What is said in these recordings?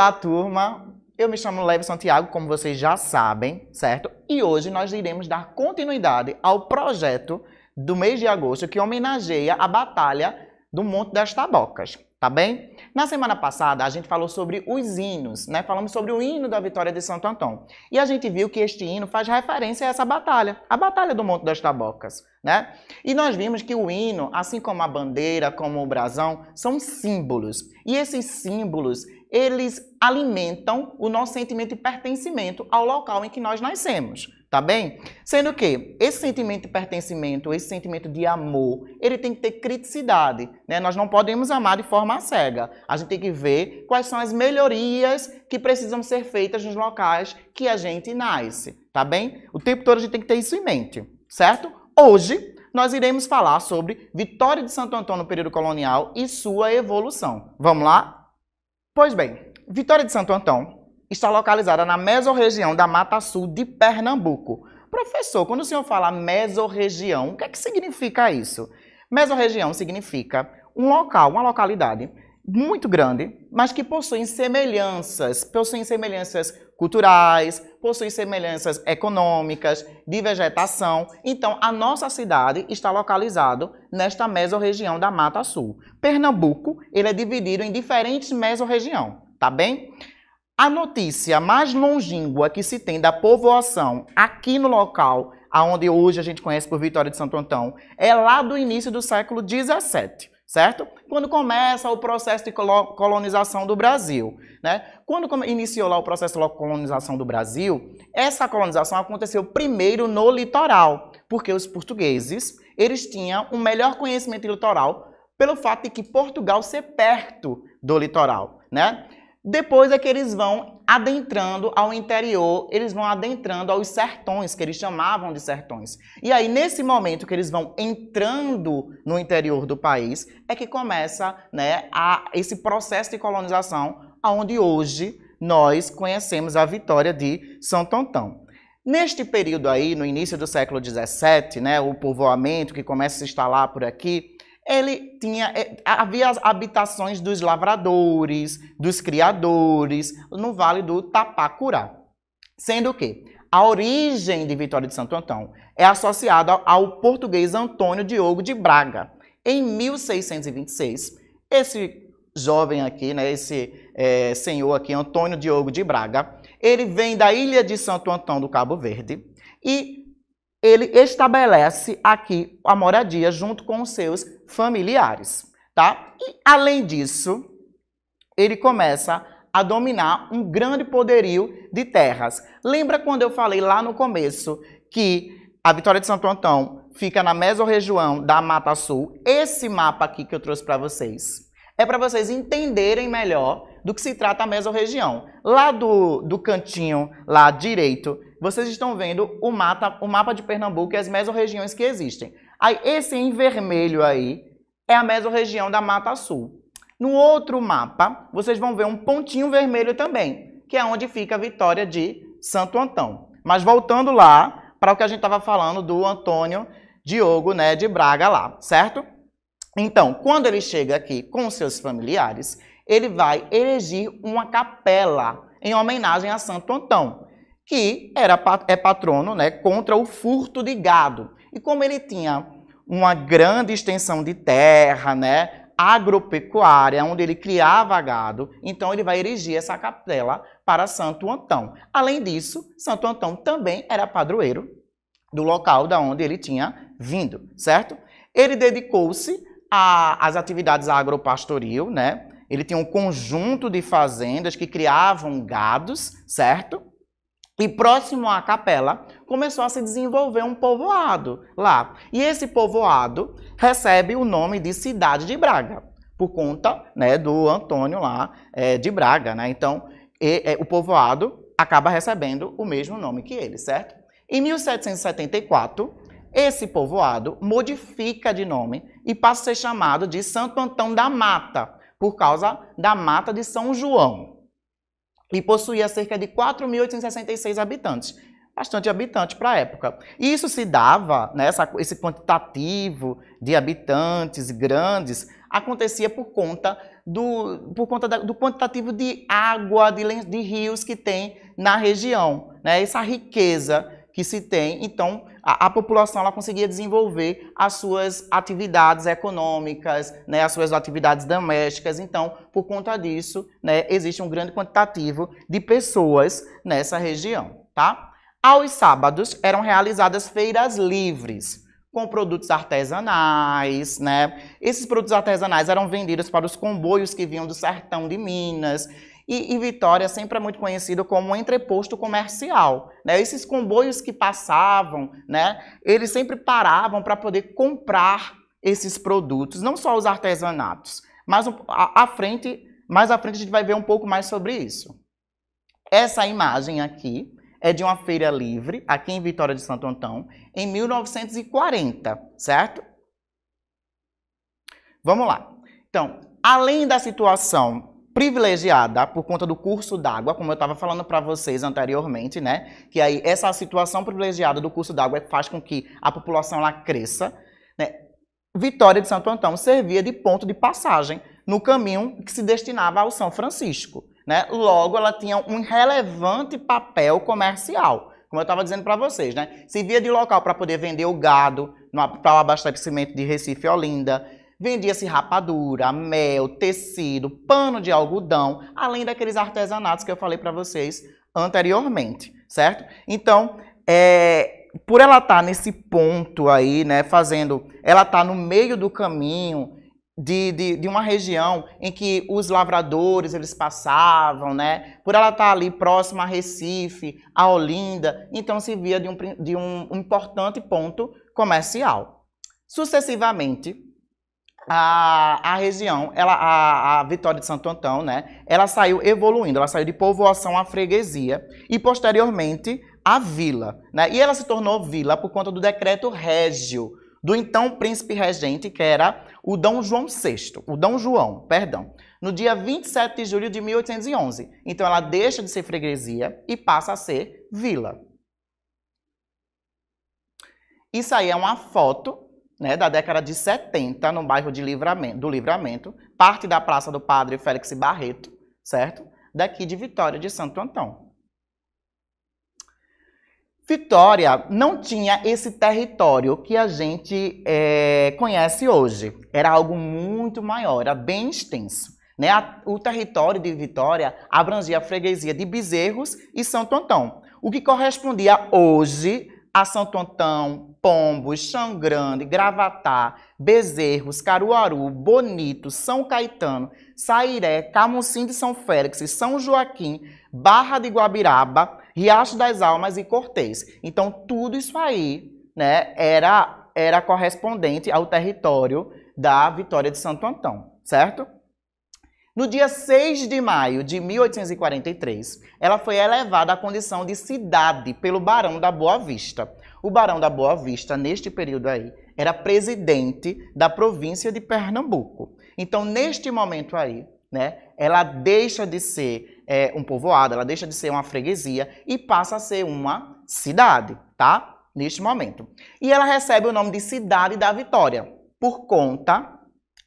Olá, turma! Eu me chamo Leve Santiago, como vocês já sabem, certo? E hoje nós iremos dar continuidade ao projeto do mês de agosto que homenageia a Batalha do Monte das Tabocas, tá bem? Na semana passada a gente falou sobre os hinos, né? Falamos sobre o hino da vitória de Santo Antão. E a gente viu que este hino faz referência a essa batalha, a Batalha do Monte das Tabocas, né? E nós vimos que o hino, assim como a bandeira, como o brasão, são símbolos. E esses símbolos eles alimentam o nosso sentimento de pertencimento ao local em que nós nascemos, tá bem? Sendo que esse sentimento de pertencimento, esse sentimento de amor, ele tem que ter criticidade, né? Nós não podemos amar de forma cega. A gente tem que ver quais são as melhorias que precisam ser feitas nos locais que a gente nasce, tá bem? O tempo todo a gente tem que ter isso em mente, certo? Hoje nós iremos falar sobre Vitória de Santo Antônio no período colonial e sua evolução. Vamos lá? Pois bem, Vitória de Santo Antão está localizada na mesorregião da Mata Sul de Pernambuco. Professor, quando o senhor fala mesorregião, o que é que significa isso? Mesorregião significa um local, uma localidade muito grande, mas que possuem semelhanças, possuem semelhanças culturais, possuem semelhanças econômicas, de vegetação. Então, a nossa cidade está localizado nesta mesorregião da Mata Sul. Pernambuco, ele é dividido em diferentes mesorregiões, tá bem? A notícia mais longínqua que se tem da povoação aqui no local, aonde hoje a gente conhece por Vitória de Santo Antão, é lá do início do século 17 certo? Quando começa o processo de colonização do Brasil, né? Quando iniciou lá o processo de colonização do Brasil, essa colonização aconteceu primeiro no litoral, porque os portugueses, eles tinham um melhor conhecimento litoral pelo fato de que Portugal ser perto do litoral, né? Depois é que eles vão adentrando ao interior, eles vão adentrando aos sertões, que eles chamavam de sertões. E aí, nesse momento que eles vão entrando no interior do país, é que começa né, a, esse processo de colonização, onde hoje nós conhecemos a vitória de São Tontão. Neste período aí, no início do século XVII, né, o povoamento que começa a se instalar por aqui, ele tinha é, havia as habitações dos lavradores, dos criadores, no Vale do Tapacurá. Sendo que a origem de Vitória de Santo Antão é associada ao português Antônio Diogo de Braga. Em 1626, esse jovem aqui, né, esse é, senhor aqui, Antônio Diogo de Braga, ele vem da ilha de Santo Antão do Cabo Verde e ele estabelece aqui a moradia junto com os seus familiares, tá? E além disso, ele começa a dominar um grande poderio de terras. Lembra quando eu falei lá no começo que a Vitória de Santo Antão fica na mesorregião da Mata Sul? Esse mapa aqui que eu trouxe para vocês é para vocês entenderem melhor do que se trata a mesorregião. Lá do, do cantinho lá direito vocês estão vendo o, mata, o mapa de Pernambuco e as mesorregiões que existem. Aí, esse em vermelho aí é a mesorregião da Mata Sul. No outro mapa, vocês vão ver um pontinho vermelho também, que é onde fica a vitória de Santo Antão. Mas voltando lá para o que a gente estava falando do Antônio Diogo né, de Braga lá, certo? Então, quando ele chega aqui com seus familiares, ele vai erigir uma capela em homenagem a Santo Antão que era, é patrono né, contra o furto de gado. E como ele tinha uma grande extensão de terra, né, agropecuária, onde ele criava gado, então ele vai erigir essa capela para Santo Antão. Além disso, Santo Antão também era padroeiro do local da onde ele tinha vindo, certo? Ele dedicou-se às atividades agropastoril, né? Ele tinha um conjunto de fazendas que criavam gados, certo? E próximo à capela começou a se desenvolver um povoado lá. E esse povoado recebe o nome de Cidade de Braga, por conta né, do Antônio lá é, de Braga. Né? Então, e, é, o povoado acaba recebendo o mesmo nome que ele, certo? Em 1774, esse povoado modifica de nome e passa a ser chamado de Santo Antão da Mata, por causa da Mata de São João e possuía cerca de 4.866 habitantes. Bastante habitante para a época. E isso se dava, né, essa, esse quantitativo de habitantes grandes, acontecia por conta do, por conta da, do quantitativo de água, de, de rios que tem na região. Né, essa riqueza que se tem, então a, a, população ela conseguia desenvolver as suas atividades econômicas, né, as suas atividades domésticas. Então, por conta disso, né, existe um grande quantitativo de pessoas nessa região, tá? Aos sábados eram realizadas feiras livres com produtos artesanais, né? Esses produtos artesanais eram vendidos para os comboios que vinham do sertão de Minas. E, e Vitória sempre é muito conhecido como um entreposto comercial. Né? Esses comboios que passavam, né? Eles sempre paravam para poder comprar esses produtos, não só os artesanatos, mas a frente, mais à frente a gente vai ver um pouco mais sobre isso. Essa imagem aqui é de uma feira livre, aqui em Vitória de Santo Antão, em 1940, certo? Vamos lá. Então, além da situação privilegiada por conta do curso d'água, como eu estava falando para vocês anteriormente, né? Que aí essa situação privilegiada do curso d'água é faz com que a população lá cresça, né? Vitória de Santo Antão servia de ponto de passagem no caminho que se destinava ao São Francisco. Né? Logo, ela tinha um relevante papel comercial, como eu estava dizendo para vocês. Né? Servia de local para poder vender o gado para o abastecimento de Recife e Olinda. Vendia-se rapadura, mel, tecido, pano de algodão, além daqueles artesanatos que eu falei para vocês anteriormente, certo? Então, é, por ela estar tá nesse ponto aí, né, fazendo, ela está no meio do caminho de, de, de, uma região em que os lavradores eles passavam, né? Por ela estar tá ali próxima a Recife, a Olinda, então se via de um, de um importante ponto comercial. Sucessivamente, a, a região, ela, a, a Vitória de Santo Antão, né? Ela saiu evoluindo, ela saiu de povoação à freguesia e posteriormente à vila, né? E ela se tornou vila por conta do decreto régio do então príncipe regente, que era o Dom João VI, o Dom João, perdão, no dia 27 de julho de 1811. Então ela deixa de ser freguesia e passa a ser vila. Isso aí é uma foto né, da década de 70, no bairro de Livramento, do Livramento, parte da Praça do Padre Félix Barreto, certo? Daqui de Vitória de Santo Antão. Vitória não tinha esse território que a gente é, conhece hoje. Era algo muito maior, era bem extenso. Né? O território de Vitória abrangia a freguesia de Bezerros e Santo Antão, o que correspondia hoje a Santo Antão, Pombos, Chão Grande, Gravatá, Bezerros, Caruaru, Bonito, São Caetano, Sairé, Camucim de São Félix, São Joaquim, Barra de Guabiraba, Riacho das Almas e Cortês. Então, tudo isso aí né, era, era correspondente ao território da Vitória de Santo Antão, certo? No dia 6 de maio de 1843, ela foi elevada à condição de cidade pelo Barão da Boa Vista. O Barão da Boa Vista, neste período aí, era presidente da província de Pernambuco. Então, neste momento aí, né, ela deixa de ser é, um povoado, ela deixa de ser uma freguesia e passa a ser uma cidade, tá? Neste momento. E ela recebe o nome de Cidade da Vitória, por conta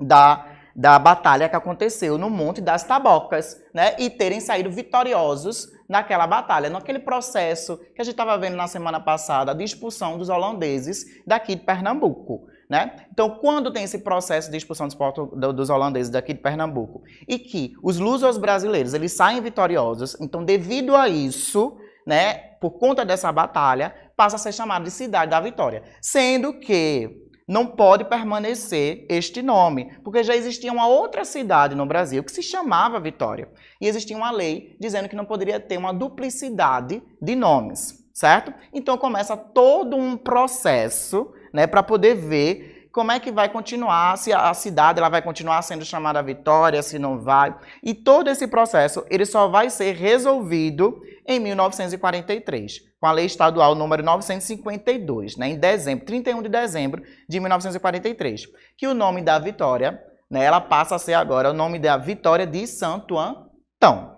da, da batalha que aconteceu no Monte das Tabocas, né? E terem saído vitoriosos naquela batalha, naquele processo que a gente estava vendo na semana passada de expulsão dos holandeses daqui de Pernambuco. Né? Então, quando tem esse processo de expulsão dos, do, dos holandeses daqui de Pernambuco e que os lusos brasileiros eles saem vitoriosos, então devido a isso, né, por conta dessa batalha, passa a ser chamada de Cidade da Vitória, sendo que não pode permanecer este nome, porque já existia uma outra cidade no Brasil que se chamava Vitória e existia uma lei dizendo que não poderia ter uma duplicidade de nomes, certo? Então começa todo um processo né, para poder ver como é que vai continuar, se a, cidade ela vai continuar sendo chamada Vitória, se não vai. E todo esse processo ele só vai ser resolvido em 1943, com a Lei Estadual número 952, né, em dezembro, 31 de dezembro de 1943, que o nome da Vitória, né, ela passa a ser agora o nome da Vitória de Santo Antão.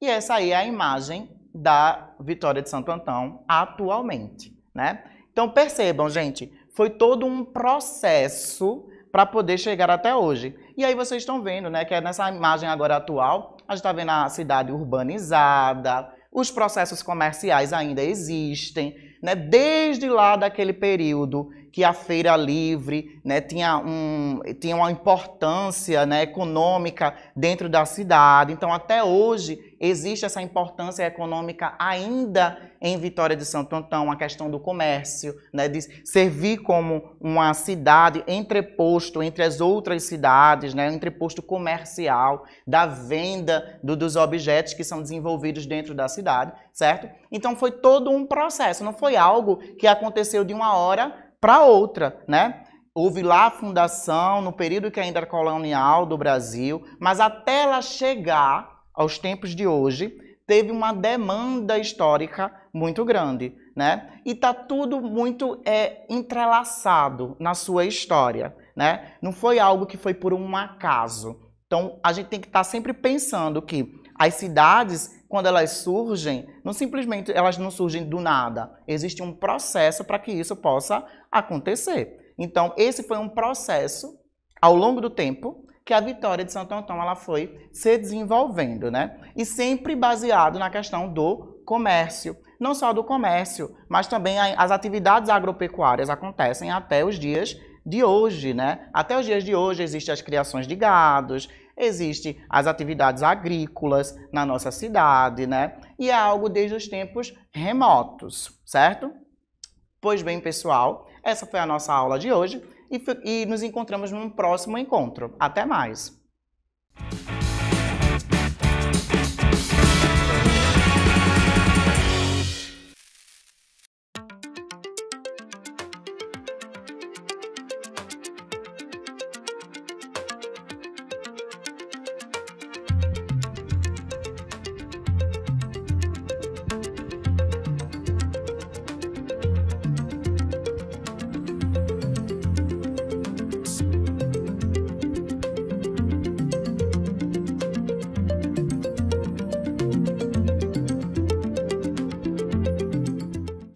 E essa aí é a imagem da Vitória de Santo Antão atualmente, né? Então percebam, gente, foi todo um processo para poder chegar até hoje. E aí vocês estão vendo, né, que é nessa imagem agora atual, a gente está vendo a cidade urbanizada, os processos comerciais ainda existem, né? Desde lá daquele período que a feira livre né, tinha, um, tinha uma importância né, econômica dentro da cidade. Então, até hoje, existe essa importância econômica ainda em Vitória de Santo Antão, a questão do comércio, né, de servir como uma cidade entreposto entre as outras cidades, né, entreposto comercial, da venda do, dos objetos que são desenvolvidos dentro da cidade, certo? Então foi todo um processo, não foi algo que aconteceu de uma hora para outra, né? Houve lá a fundação no período que ainda era colonial do Brasil, mas até ela chegar aos tempos de hoje, teve uma demanda histórica muito grande, né? E tá tudo muito é, entrelaçado na sua história, né? Não foi algo que foi por um acaso. Então a gente tem que estar tá sempre pensando que as cidades quando elas surgem, não simplesmente elas não surgem do nada. Existe um processo para que isso possa acontecer. Então, esse foi um processo ao longo do tempo que a vitória de Santo Antão ela foi se desenvolvendo, né? E sempre baseado na questão do comércio, não só do comércio, mas também as atividades agropecuárias acontecem até os dias de hoje, né? Até os dias de hoje existem as criações de gados, Existem as atividades agrícolas na nossa cidade, né? E é algo desde os tempos remotos, certo? Pois bem, pessoal, essa foi a nossa aula de hoje e, e nos encontramos num próximo encontro. Até mais!